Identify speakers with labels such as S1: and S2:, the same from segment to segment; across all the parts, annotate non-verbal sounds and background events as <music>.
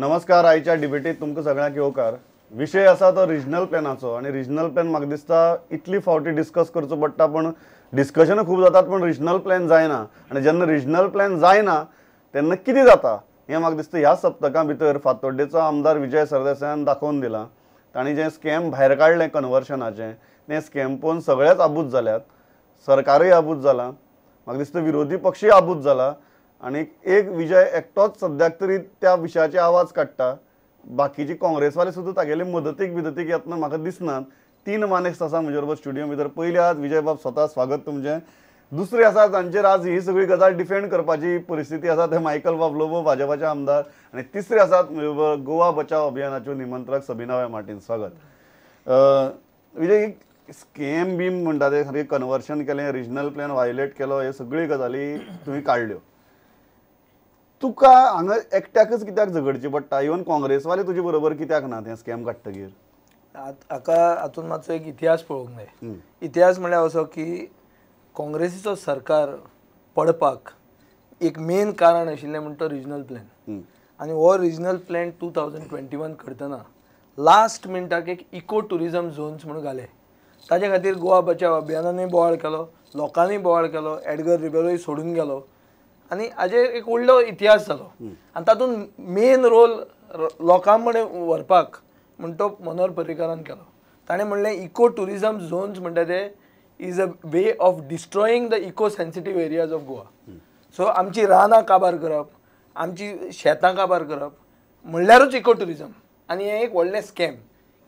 S1: नमस्कार आयच्या डिबेटीत तुमकां सगळ्यांक येवकार विशय आसा तो रिजनल प्लॅनाचो आनी रिजनल प्लॅन म्हाका दिसता इतली फावटी डिस्कस करचो पडटा पूण डिस्कशन खूब जातात पूण रिजनल प्लॅन जायना आनी जेन्ना रिजनल प्लॅन जायना तेन्ना कितें जाता हें म्हाका दिसता ह्या सप्तका भितर फातोड्डेचो आमदार विजय सरदेसायान दाखोवन दिलां ताणी जें स्कॅम भायर काडलें कन्वर्शनाचें तें स्कॅम पळोवन सगळेच आबूत जाल्यात सरकारूय आबूत जालां म्हाका दिसता विरोधी पक्षीय आबूत झाला आणि एक विजय एकटोच सध्या तरी त्या विशयाचे आवाज काडटा बाकीचे काँग्रेसवाले सुद्धा तागेले मदतीक बिदतीक येतना म्हाका दिसनात तीन मानेक्स आसा म्हजे बरोबर स्टुडिओ भितर पहिले आहात विजय बाब स्वता स्वागत तुमचे दुसरे आसा जांचेर आज ही सगळी गजाल डिफेंड करपाची परिस्थिती आसा ते मायकल बाब लोबो भाजपाचे आमदार आणि तिसरे आसात गोवा बचाव अभियानाच्यो निमंत्रक सबिना मार्टीन स्वागत विजय स्केम बीम म्हणटा ते कन्वर्शन केले रिजनल प्लॅन वायलेट केलो हे सगळ्यो गजाली तुवें काडल्यो तुका हांगा एकट्याकच कित्याक झगडचें पडटा इवन काँग्रेसवाले तुजे बरोबर कित्याक ना तें स्कॅम काडटगीर
S2: हाका हातून मातसो एक इतिहास पळोवंक जाय इतिहास म्हळ्यार असो की काँग्रेसीचो सरकार पडपाक एक मेन कारण आशिल्लें म्हण तो रिजनल प्लॅन आनी हो regional plan two thousand twenty one करतना लास्ट मिनटाक एक इको ट्युरिजम झोन्स म्हणून घाले ताजे खातीर गोवा बचाव अभियानानूय बोवाळ केलो लोकांनी बोवाळ केलो एडगर रिबेलोय सोडून गेलो आणि हाजेर एक व्हडलो इतिहास जालो आणि तातून मेन रोल लोकां कडेन व्हरपाक म्हण तो मनोहर पर्रीकरान केलो ताणें म्हणलें इको ट्युरिजम झोन्स म्हणटा ते is a way of destroying the eco sensitive areas of Goa so आमची रानां काबार करप आमची शेतां काबार करप म्हणल्यारूच इको टुरिजम आणि हें एक व्हडलें स्कॅम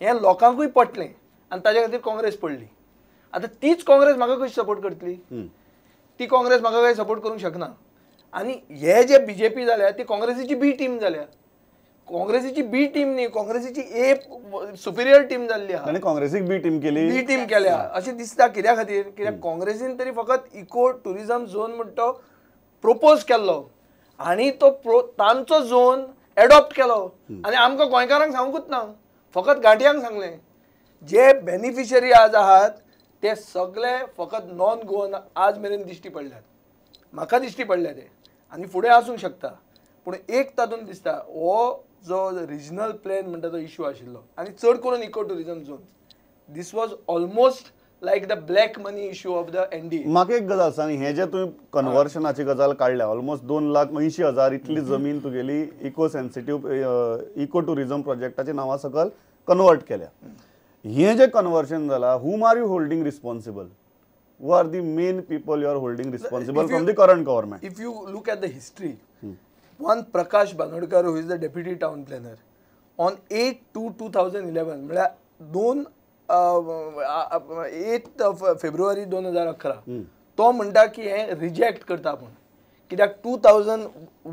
S2: हें लोकांकूय पटले आणि ताज्या खातीर काँग्रेस पडली आतां तीच काँग्रेस म्हाका कशी सपोर्ट करतली ती काँग्रेस म्हाका काही सपोर्ट करूंक शकना आणि हे जे बी जे पी झाल्या ती काँग्रेसीची बी टीम झाल्या काँग्रेसीची बी टीम नाही काँग्रेसीची ए सुपिरियर टीम झाली
S1: आणि काँग्रेसी काँग्रेसीक बी टीम केली बी टीम केल्या
S2: असे दिसता कित्या खातीर कित्याक काँग्रेसीन तरी फकत इको टुरिजम झोन म्हण तो प्रोपोज केल्लो आणि तो प्रो तांचो झोन एडॉप्ट केलो आणि आमकां गोंयकारांक सांगूंकूच ना फकत गाठयांक सांगले जे बेनिफिशरी आज आहात ते सगळे फकत नॉन गोवन आज मेरेन दिश्टी पडल्यात म्हाका दिश्टी पडल्या ते आणि फुडें असू शकता पूण एक तातूंत दिसता हो जो रिजनल प्लॅन म्हणटा तो इश्यू आशिल्लो आनी चड करून eco tourism zone this was almost like the black money issue
S1: of the एन म्हाका एक गजाल सांग हे जे तुम्ही कन्वर्शनाची गजाल काढल्या ऑलमोस्ट दोन लाख अंयशीं हजार इतली जमीन तुगेली इको सेन्सिटीव्ह इको टुरिजम प्रोजेक्टाच्या नावा सकल कन्वर्ट केल्या हे जे कन्वर्शन जाला who are you holding responsible who are the main people you are holding responsible if from you, the current government?
S2: If you look at the history, hmm. one Prakash Banodkar, who is the deputy town planner, on 8 2 2011, uh, eight of February 2011, hmm. तो म्हणटा की हे reject करता आपण कित्याक two thousand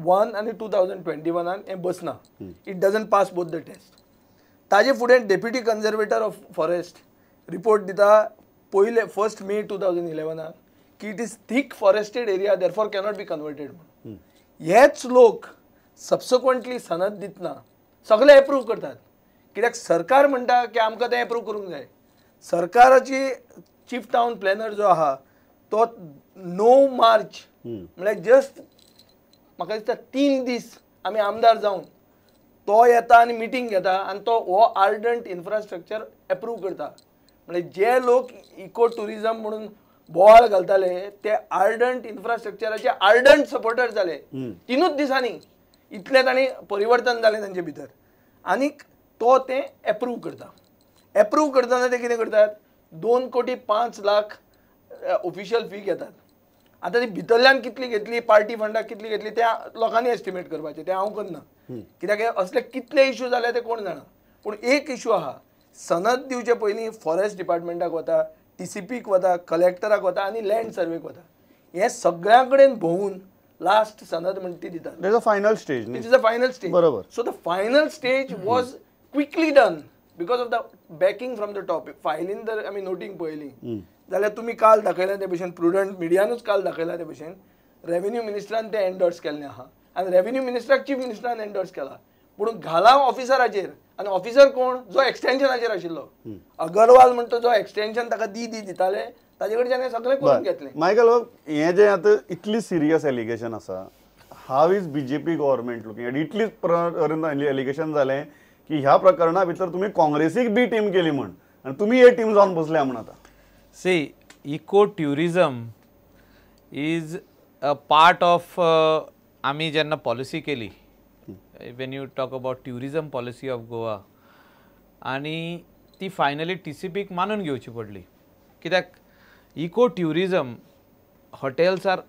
S2: one आनी two thousand twenty वनान हें बसना it doesn't pass both the test ताजे फुडें deputy conservator of forest report दिता पहिले फर्स्ट मे टू थावजंड इलेव्हनात की it is thick forested area therefore cannot be converted म्हणून हेच लोक सबसिक्वंटली सनद दितना सगळे एप्रूव्ह करतात कित्याक सरकार म्हणटा की आमकां तें एप्रूव्ह करूंक जाय सरकाराची चीफ टावन प्लॅनर जो आहा तो णव मार्च म्हळ्यार जस्ट म्हाका दिसता तीन दीस आमी आमदार जावन तो येता आनी मिटींग घेता आनी तो हो आर्डंट इन्फ्रास्ट्रक्चर एप्रूव करता म्हणजे जे लोक इको टुरिझम म्हणून बोवाळ घालताले ते आर्डंट इन्फ्रास्ट्रक्चराचे आर्डंट सपोर्टर झाले तिनूच दिसांनी इतले ताणी परिवर्तन झाले तांचे भितर आणि तो ते एप्रूव करता एप्रूव करताना ते कितें करतात दोन कोटी पांच लाख ऑफिशियल फी घेतात आतां ती भितरल्यान कितली घेतली पार्टी फंडाक कितली घेतली त्या लोकांनी एस्टिमेट करपाचे ते हांव करना कित्याक असले कितले इशू जाले ते कोण जाणा पूण एक इश्यू आहा सनद दिवचे पयलीं फॉरेस्ट डिपार्टमेंटाक वता टी सी पीक वता कलेक्टराक वता आनी लँड सर्वेक वता हे सगळ्यां कडेन भोवून लास्ट सनद म्हणटा ती दितात
S1: a final stage it is
S2: a final stage बरोबर so the final stage was quickly done because of the backing from the top फायलीन जर आमी नोटींग पळयली जाल्यार तुमी काल दाखयल्या ते भशेन प्रुडंट मिडियानूच काल दाखयला ते भशेन रेवेन्यू मिनिस्टरान ते एन्डोर्स केल्लें आहा आनी रेवेन्यू मिनिस्टराक चीफ मिनिस्टरान एन्डोर्स केला पूण घालाव ऑफिसराचेर आनी ऑफिसर कोण जो एक्स्टेंशनाचेर आशिल्लो अगरवाल म्हणटा जो एक्सटेंशन ताका दी दी दिताले ताजे कडच्यान हें सगळें करून घेतलें
S1: मायकल हो, हे जे आतां इतली सिरियस एलिगेशन आसा हाव is B J P government इतलीच इटली एलिगेशन जालें की ह्या प्रकरणा भितर तुमी काँग्रेसीक बी टीम केली म्हण आनी तुमी हे टीम जावन बसल्या म्हण आतां see eco
S3: tourism is a part of आमी जेन्ना पॉलिसी केली when you talk about tourism policy of Goa आणि ती फायनली टी सी पीक मानून घेऊची पडली कित्याक eco tourism hotels are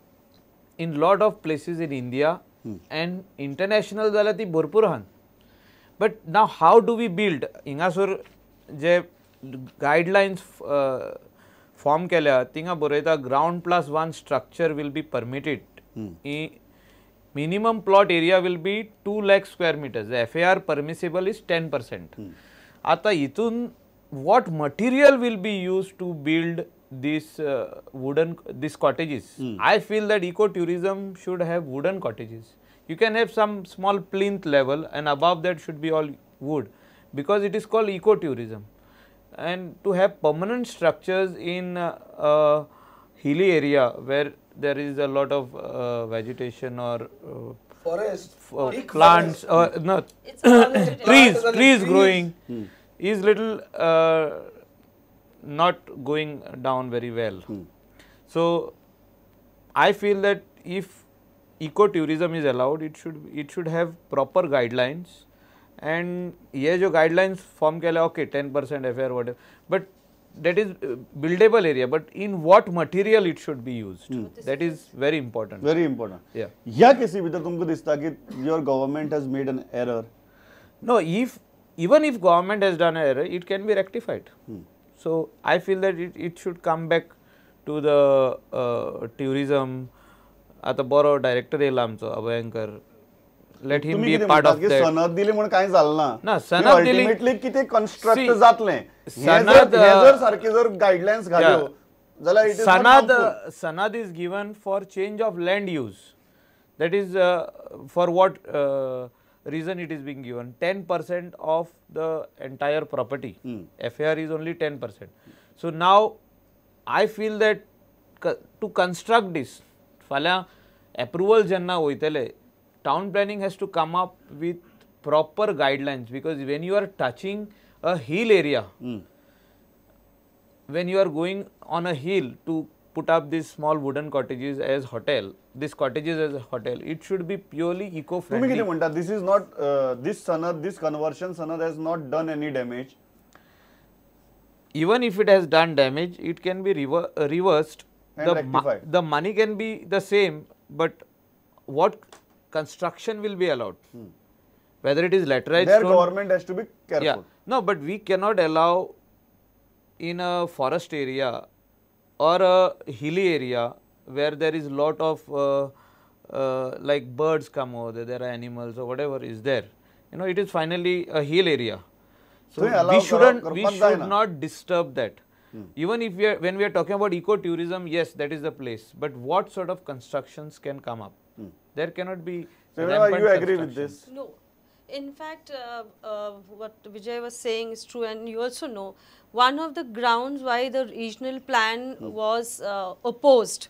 S3: in lot of places in India and international जाल्यार ती भरपूर आहात but now how do we build हिंगासर जे गायडलायन्स फॉर्म केल्या तिंगा बरयता ground plus one structure will be permitted ही minimum plot area will be 2 lakh square meters. The FAR permissible is 10 percent. Hmm. Ata itun what material will be used to build these uh, wooden these cottages? Hmm. I feel that ecotourism should have wooden cottages. You can have some small plinth level and above that should be all wood because it is called ecotourism. And to have permanent structures in uh, uh, hilly area where there is a lot of uh, vegetation or uh, forest, uh, plants, forest. no, <coughs> trees, trees growing hmm. is little uh, not going down very well. Hmm. So, I feel that if ecotourism is allowed, it should it should have proper guidelines. And yeah, जो guidelines form के okay, ten percent, percent एफ that is buildable area, but in what
S1: material it should
S3: be used. Hmm. That is very important. Very important.
S1: Yeah. ya kisi भीतर tumko दिसता ki, your government has made an error. No, if even if government has
S3: done an error, it can be rectified. Hmm. So I feel that it, it should come back to the uh, tourism. आता बरो director येला so, Abhyankar let him be part of the
S1: सनद दिले म्हणून काय झालं ना ना सनद दिले इमिटली की ते कंस्ट्रक्ट जातले सनद जर uh, सारखे जर गाइडलाइन्स घालो झाला इट इज सनद uh,
S3: सनद is given for change of land use that is for what reason it is being given 10% of the entire property or is only 10% so now I feel that to construct this फला approval जेन्ना वयतले town planning has to come up with proper guidelines because when you are touching a hill area, mm. when you are going on a hill to put up these small wooden cottages as hotel, these cottages as a hotel, it should be purely
S1: eco-friendly. This is not, uh, this sunnah, this conversion sunnah has not done any damage.
S3: Even if it has done damage, it can be rever uh, reversed. And the, the money can be the same, but what construction will be allowed. Hmm. Whether it is laterite Their stone, government
S1: has to be careful. Yeah.
S3: No, but we cannot allow in a forest area or a hilly area where there is lot of uh, uh, like birds come over there, there are animals or whatever is there. You know, it is finally a hill area.
S1: So, so we shouldn't, we should
S3: not disturb that. Hmm. Even if we are, when we are talking about ecotourism, yes, that is the place. But what sort of constructions can come up? Hmm. There cannot be. you agree with
S1: this?
S4: No. In fact, uh, uh, what Vijay was saying is true, and you also know one of the grounds why the regional plan hmm. was uh, opposed.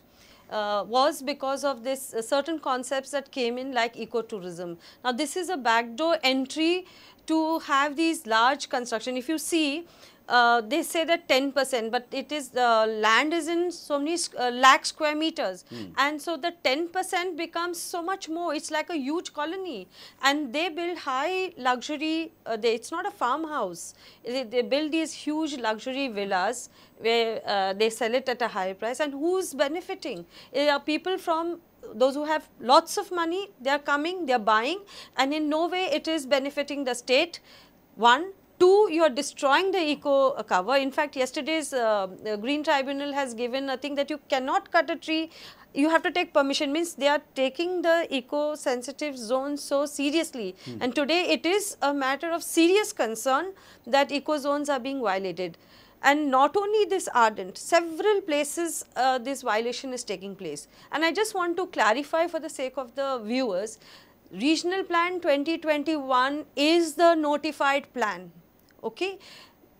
S4: Uh, was because of this uh, certain concepts that came in like ecotourism. Now this is a backdoor entry to have these large construction. If you see, uh, they say that 10%, but it is the uh, land is in so many uh, lakh square meters. Mm. And so the 10% becomes so much more. It's like a huge colony. And they build high luxury, uh, they, it's not a farmhouse. They, they, build these huge luxury villas where uh, they sell it at a high price. And who's benefiting? are people from those who have lots of money, they are coming, they are buying, and in no way it is benefiting the state. One, Two, you are destroying the eco cover. In fact, yesterday's uh, uh, Green Tribunal has given a thing that you cannot cut a tree. You have to take permission means they are taking the eco-sensitive zone so seriously hmm. and today it is a matter of serious concern that eco-zones are being violated and not only this ardent several places uh, this violation is taking place and i just want to clarify for the sake of the viewers regional plan 2021 is the notified plan okay.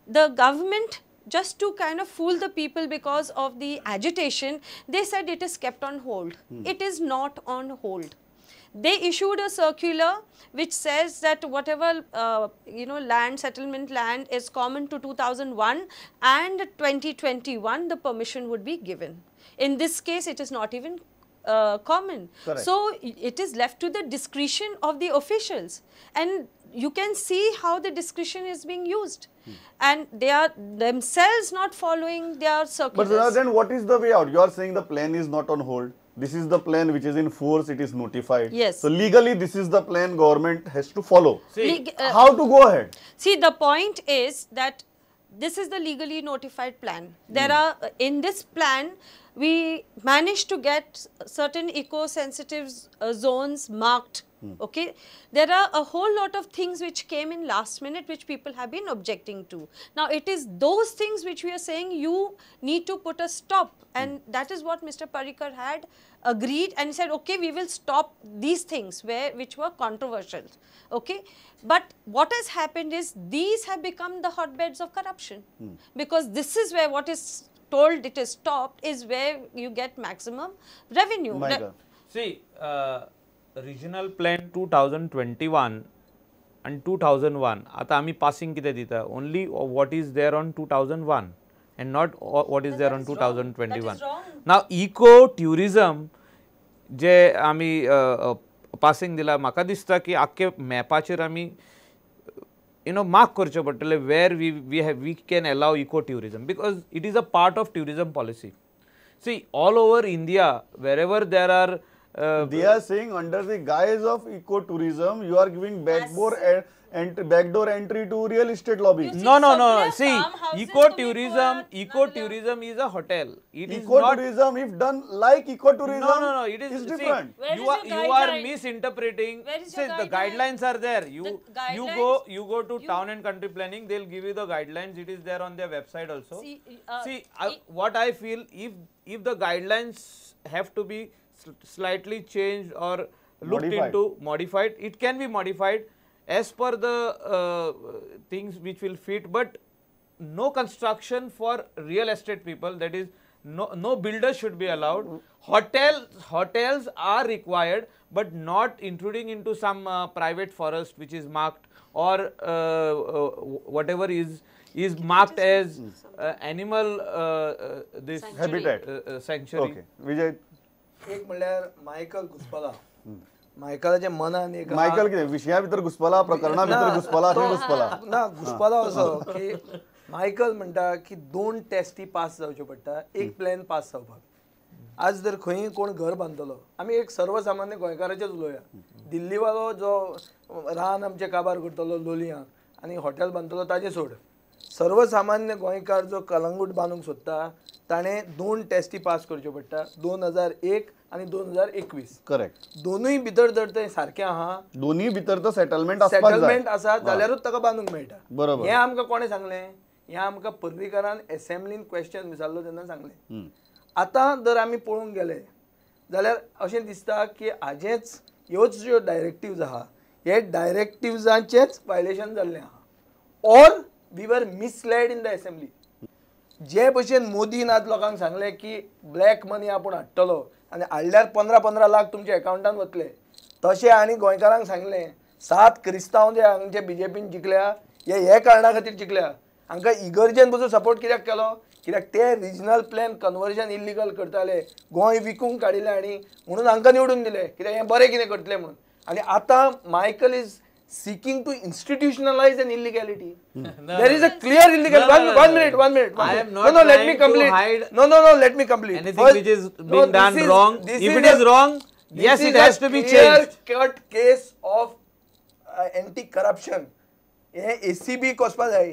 S4: The government just to kind of fool the people because of the agitation, they said it is kept on hold. Hmm. It is not on hold they issued a circular which says that whatever uh, you know land settlement land is common to 2001 and 2021 the permission would be given in this case it is not even uh, common Correct. so it is left to the discretion of the officials and you can see how the discretion is being used hmm. and they are themselves not following their circulars. But then
S1: what is the way out? You are saying the plan is not on hold. This is the plan which is in force, it is notified. Yes. So legally this is the plan government has to follow. See, uh, how to go ahead?
S4: See the point is that this is the legally notified plan. There hmm. are in this plan we managed to get certain eco-sensitive uh, zones marked Hmm. Okay, there are a whole lot of things which came in last minute which people have been objecting to. Now, it is those things which we are saying you need to put a stop and hmm. that is what Mr. Parikar had agreed and said, okay, we will stop these things where which were controversial. Okay, but what has happened is these have become the hotbeds of corruption mm. because this is where what is told it is stopped is where you get maximum revenue. Re
S3: See, uh, regional plan two thousand twenty one and two thousand one आता आम्ही passing किती दिता only what is there on two thousand one and not what is there on two thousand twenty one now eco tourism जे आम्ही passing दिला म्हाका दिसता की आख्खे मॅपाचेर आमी यू नो मार्क करचे पडटलें where we we have we can allow eco tourism because it is a part of tourism policy see
S1: all over India wherever there are Uh, they are saying under the guise of ecotourism, you are giving backdoor and ent backdoor entry to real estate lobby. No, no, no, no. See,
S3: ecotourism, ecotourism is a hotel. Eco ecotourism,
S1: not, if done like ecotourism, no, no, no. It is, is different. See, you, is are, you are
S3: misinterpreting.
S4: Where is see, the guidelines
S3: are there. You the you go you go to you, town and country planning. They'll give you the guidelines. It is there on their website also. See, uh, see I, what I feel if if the guidelines have to be slightly changed or looked modified. into, modified. It can be modified as per the uh, things which will fit, but no construction for real estate people. That is, no no builder should be allowed. Hotels hotels are required, but not intruding into some uh, private forest which is marked or uh, uh whatever is is marked as uh, animal uh, this sanctuary. habitat
S1: sanctuary. Okay, Vijay.
S2: एक म्हणल्यार Michael घुसपला मायकलाच्या मनान एक Michael
S1: कितें विशया भितर घुसपला प्रकरणा भीतर घुसपला घुसपला ना घुसपला असो
S2: की मायकल म्हणटा की दोन टेस्टी पास जावच्यो पडटा एक प्लॅन पास जावपाक आज जर खंय कोण घर बांदतलो आमी एक सर्वसामान्य गोंयकाराचेच उलोवया दिल्लीवालो जो रान आमचे काबार करतलो लोलयां आनी हॉटेल बांदतलो ताजे सोड सर्वसामान्य गोंयकार जो कलंगूट बांदूंक सोदता ताणें दोन टेस्टी पास करच्यो पडटा दोन हजार एक आनी दोन हजार एकवीस करेक्ट दोनूय भितर जर तें सारकें आहा
S1: दोनूय भितर तो सेटलमेंट सेटलमेंट आसा जाल्यारूच
S2: ताका बांदूंक मेळटा बरोबर हें आमकां कोणें सांगलें हें आमकां पर्रीकारान एसेंब्लीन क्वेश्चन विचारलो तेन्ना सांगलें आतां जर आमी पळोवंक गेले जाल्यार अशें दिसता की हाजेंच ह्योच ज्यो डायरेक्टिव्ज आहा हे डायरेक्टिव्जांचेंच वायलेशन जाल्लें आहा or we were misled in the assembly जे भशेन मोदीन आज लोकांक सांगलें की ब्लॅक मनी आपूण हाडटलो आनी हाडल्यार पंदरा पंदरा लाख तुमच्या अकावंटान वतले तशें आनी गोंयकारांक सांगलें सात क्रिस्तांव जे हांगचे बी जे पीन जिखल्या हे हे कारणा खातीर जिखल्या हांकां इगर्जेन बसून सपोर्ट कित्याक केलो कित्याक ते रिजनल प्लॅन कन्वर्जन इलिगल करताले गोंय विकूंक काडिल्लें आनी म्हणून हांकां निवडून दिलें कित्याक हें बरें कितें करतलें म्हणून आनी आतां Michael is seeking to institutionalize an illegality. Hmm. no, there is a clear illegal. No, one, no, one minute, one minute. One I minute. am not. No, no, let me complete. No, no, no, let me complete. Anything First, which is being done is, wrong. If is it a, is wrong, yes, is it has to be changed. Clear cut case of uh, anti-corruption. यह ACB कोस्पा है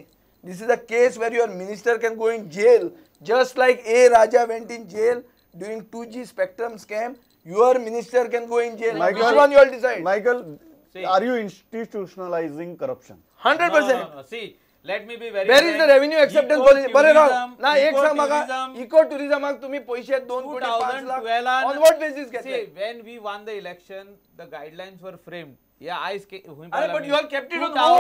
S2: this is a case where your minister can go in jail just like a Raja went in jail
S1: during 2G spectrum scam, your minister can go in jail. Michael, which one you all decide Michael See. Are you institutionalizing corruption? 100%. No, no,
S2: no. See, let me be very Where is the revenue acceptance policy? na राव ना एक सांग मागा eco टुरिझमाक तुम्ही 2
S3: crore 5 lakh on what basis get see when we won the election the guidelines were framed या i but you but kept it on